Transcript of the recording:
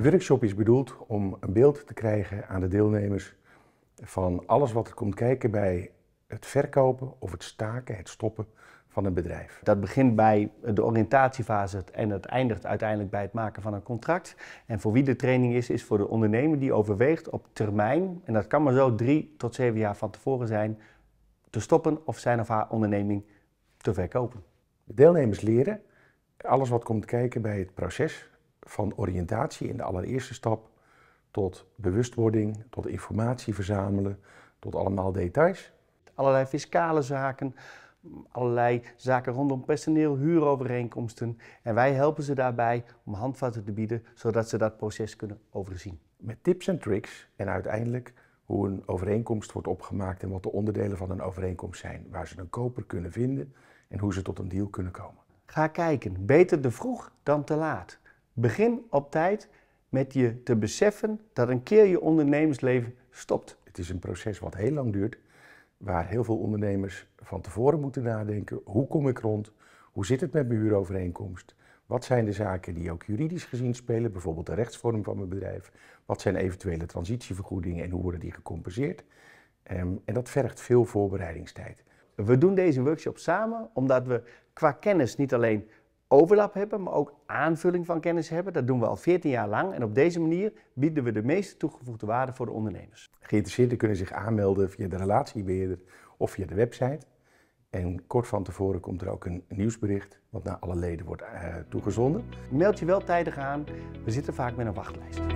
De workshop is bedoeld om een beeld te krijgen aan de deelnemers van alles wat er komt kijken bij het verkopen of het staken, het stoppen van een bedrijf. Dat begint bij de oriëntatiefase en dat eindigt uiteindelijk bij het maken van een contract. En voor wie de training is, is voor de ondernemer die overweegt op termijn, en dat kan maar zo drie tot zeven jaar van tevoren zijn, te stoppen of zijn of haar onderneming te verkopen. De deelnemers leren alles wat komt kijken bij het proces van oriëntatie in de allereerste stap tot bewustwording, tot informatie verzamelen, tot allemaal details. Allerlei fiscale zaken, allerlei zaken rondom personeel, huurovereenkomsten. En wij helpen ze daarbij om handvatten te bieden, zodat ze dat proces kunnen overzien. Met tips en tricks en uiteindelijk hoe een overeenkomst wordt opgemaakt en wat de onderdelen van een overeenkomst zijn, waar ze een koper kunnen vinden en hoe ze tot een deal kunnen komen. Ga kijken, beter te vroeg dan te laat. Begin op tijd met je te beseffen dat een keer je ondernemersleven stopt. Het is een proces wat heel lang duurt, waar heel veel ondernemers van tevoren moeten nadenken. Hoe kom ik rond? Hoe zit het met mijn huurovereenkomst? Wat zijn de zaken die ook juridisch gezien spelen, bijvoorbeeld de rechtsvorm van mijn bedrijf? Wat zijn eventuele transitievergoedingen en hoe worden die gecompenseerd? Ehm, en dat vergt veel voorbereidingstijd. We doen deze workshop samen omdat we qua kennis niet alleen overlap hebben, maar ook aanvulling van kennis hebben. Dat doen we al 14 jaar lang en op deze manier bieden we de meeste toegevoegde waarde voor de ondernemers. Geïnteresseerden kunnen zich aanmelden via de relatiebeheerder of via de website. En kort van tevoren komt er ook een nieuwsbericht, wat naar alle leden wordt eh, toegezonden. Meld je wel tijdig aan, we zitten vaak met een wachtlijst.